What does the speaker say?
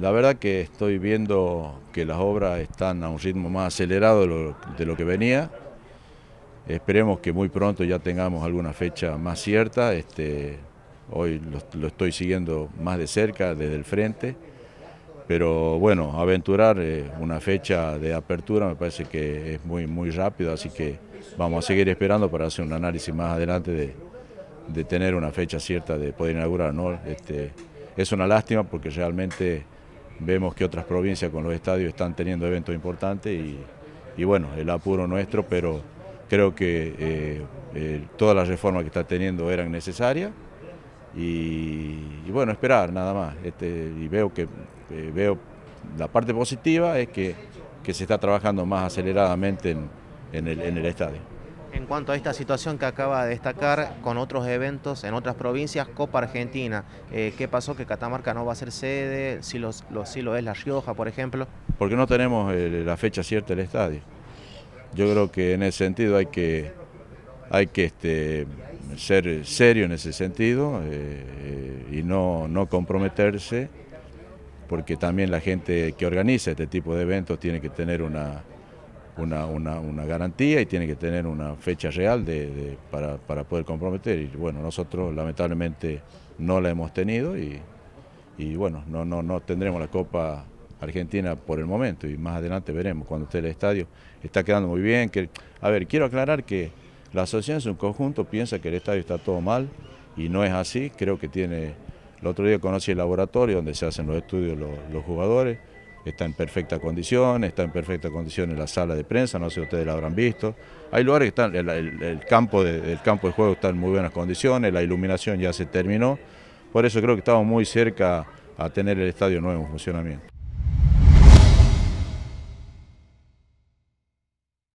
La verdad que estoy viendo que las obras están a un ritmo más acelerado de lo, que venía. Esperemos que muy pronto ya tengamos alguna fecha más cierta. Este, hoy lo, estoy siguiendo más de cerca, desde el frente. Pero bueno, aventurar eh, una fecha de apertura me parece que es muy, muy rápido, así que vamos a seguir esperando para hacer un análisis más adelante de, tener una fecha cierta de poder inaugurar. ¿no? Este, es una lástima porque realmente Vemos que otras provincias con los estadios están teniendo eventos importantes y, bueno, el apuro nuestro, pero creo que eh, eh, todas las reformas que está teniendo eran necesarias y, bueno, esperar nada más. Este, y veo que eh, veo la parte positiva es que, se está trabajando más aceleradamente en el estadio. En cuanto a esta situación que acaba de destacar con otros eventos en otras provincias, Copa Argentina, eh, ¿qué pasó que Catamarca no va a ser sede? Si lo, si es La Rioja, por ejemplo. Porque no tenemos eh, la fecha cierta del estadio. Yo creo que en ese sentido hay que, hay que este, ser serio en ese sentido eh, y no, no comprometerse, porque también la gente que organiza este tipo de eventos tiene que tener una una, garantía y tiene que tener una fecha real para, poder comprometer. Y bueno, nosotros lamentablemente no la hemos tenido y, y bueno, no, no, no tendremos la Copa Argentina por el momento y más adelante veremos cuando esté el estadio. Está quedando muy bien. Que, a ver, quiero aclarar que la asociación ...es un conjunto piensa que el estadio está todo mal y no es así. Creo que tiene... El otro día conocí el laboratorio donde se hacen los estudios los jugadores está en perfecta condición, está en perfecta condición en la sala de prensa, no sé si ustedes la habrán visto. Hay lugares que están, el, campo de, campo de juego está en muy buenas condiciones, la iluminación ya se terminó, por eso creo que estamos muy cerca a tener el estadio nuevo en funcionamiento.